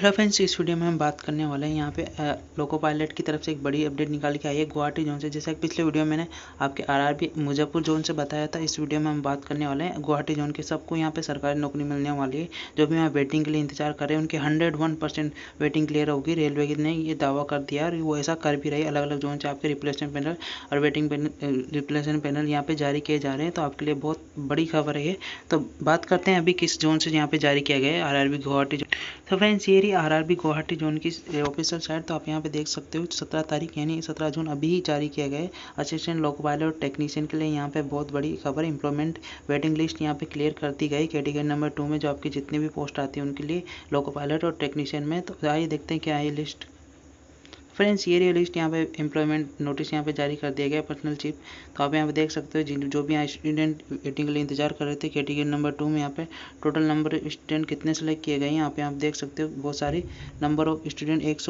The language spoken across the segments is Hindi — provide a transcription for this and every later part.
हेलो फ्रेंड्स इस वीडियो में हम बात करने वाले हैं यहाँ पे लोको पायलट की तरफ से एक बड़ी अपडेट निकाल के आई है गुवाहाटी जोन से जैसा कि पिछले वीडियो में मैंने आपके आरआरबी मुजफ्फरपुर जोन से बताया था इस वीडियो में हम बात करने वाले हैं गुवाहाटी जोन के सबको यहाँ पे सरकारी नौकरी मिलने वाली है जो भी यहाँ वेटिंग के लिए इंतजार कर रहे हैं उनकी hundred one percent waiting clear होगी रेलवे ने ये दावा कर दिया और वो ऐसा कर भी रही अलग अलग जोन से आपके रिप्लेसमेंट पैनल और वेटिंग पैनल रिप्लेसमेंट पैनल यहाँ पर जारी किए जा रहे हैं तो आपके लिए बहुत बड़ी खबर है तो बात करते हैं अभी किस जोन से यहाँ पर जारी किया गया है आर गुवाहाटी जोन तो फ्रेंड्स ये Guwahati R R B Guwahati zone की ऑफिशियल साइट तो आप यहाँ पे देख सकते हो सत्रह तारीख यानी सत्रह जून अभी ही जारी किया गया है असिस्टेंट लोकपाल और टेक्नीशियन के लिए यहाँ पे बहुत बड़ी खबर इंप्लॉयमेंट वेटिंग लिस्ट यहाँ पे क्लियर कर दी गई कैटेगरी नंबर टू में जो आपकी जितनी भी पोस्ट आती है उनके लिए पायलट और टेक्नीशियन में तो आइए देखते हैं क्या है लिस्ट फ्रेंड्स ये रही लिस्ट यहाँ पे एम्प्लॉयमेंट नोटिस यहाँ पे जारी कर दिया गया पर्सनल चीफ तो आप यहाँ पे देख सकते हो जिन जो भी यहाँ स्टूडेंट वेटिंग के लिए इंतजार कर रहे थे कैटेगरी नंबर टू में यहाँ पे टोटल नंबर स्टूडेंट कितने सेलेक्ट किए गए हैं यहाँ पे आप देख सकते हो बहुत सारे नंबर ऑफ स्टूडेंट एक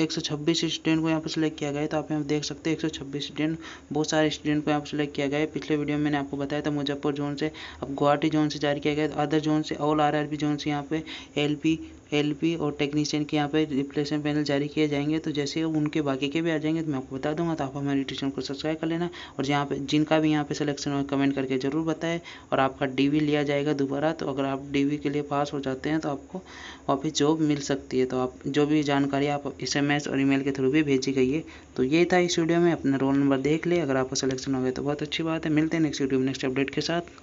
एक सौ छब्बीस स्टूडेंट को यहाँ पर सिलेक्ट किया गया है तो आप यहाँ देख सकते हैं एक सौ छब्बीस स्टूडेंट बहुत सारे स्टूडेंट को यहाँ पर सिलेक्ट किया गया है पिछले वीडियो में मैंने आपको बताया था मुजफ्फर जोन से अब गुवाहाटी जोन से जारी किया गया है अदर तो जोन से all R R B zone से यहाँ पे एल पी एल पी और टेक्नीशियन के यहाँ पे रिप्लेसमेंट पैनल जारी किए जाएंगे तो जैसे उनके बाकी के भी आ जाएंगे तो मैं आपको बता दूंगा तो आप हमारे ट्यूशन को सब्सक्राइब कर लेना और जहाँ पे जिनका भी यहाँ पे सिलेक्शन हो कमेंट करके ज़रूर बताएं और आपका डीवी लिया जाएगा दोबारा तो अगर आप डीवी के लिए पास हो जाते हैं तो आपको वापस जॉब मिल सकती है तो आप जो भी जानकारी आप इसे एसएमएस और ईमेल के थ्रू भी भेजी गई है तो ये था इस वीडियो में अपना रोल नंबर देख ले अगर आपको सिलेक्शन हो गया तो बहुत अच्छी बात है मिलते हैं नेक्स्ट वीडियो में नेक्स्ट अपडेट के साथ